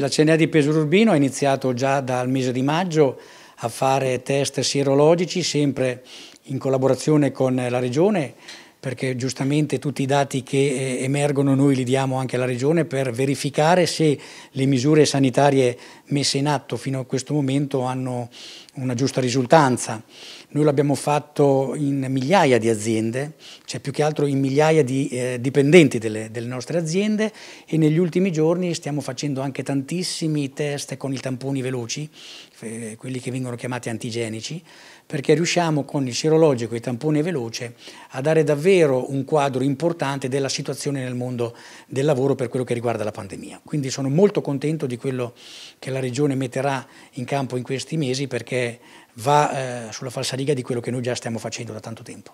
La CNA di Pesaro Urbino ha iniziato già dal mese di maggio a fare test sierologici sempre in collaborazione con la Regione perché giustamente tutti i dati che eh, emergono noi li diamo anche alla Regione per verificare se le misure sanitarie messe in atto fino a questo momento hanno una giusta risultanza. Noi l'abbiamo fatto in migliaia di aziende, cioè più che altro in migliaia di eh, dipendenti delle, delle, nostre aziende e negli ultimi giorni stiamo facendo anche tantissimi test con i tamponi veloci, eh, quelli che vengono chiamati antigenici, perché riusciamo con il sierologico e i tamponi veloce a dare davvero un quadro importante della situazione nel mondo del lavoro per quello che riguarda la pandemia. Quindi sono molto contento di quello che la Regione metterà in campo in questi mesi perché va eh, sulla falsariga riga di quello che noi già stiamo facendo da tanto tempo.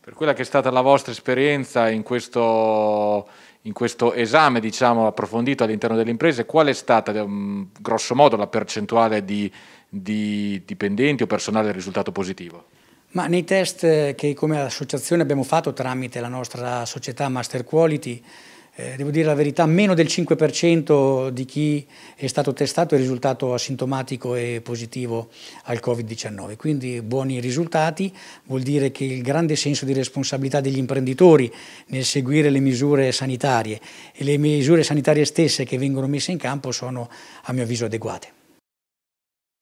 Per quella che è stata la vostra esperienza in questo, in questo esame diciamo, approfondito all'interno delle imprese, qual è stata ehm, grosso modo la percentuale di, di dipendenti o personale risultato positivo? Ma nei test che come associazione abbiamo fatto tramite la nostra società Master Quality, eh, devo dire la verità, meno del 5% di chi è stato testato è risultato asintomatico e positivo al Covid-19. Quindi buoni risultati, vuol dire che il grande senso di responsabilità degli imprenditori nel seguire le misure sanitarie e le misure sanitarie stesse che vengono messe in campo sono a mio avviso adeguate.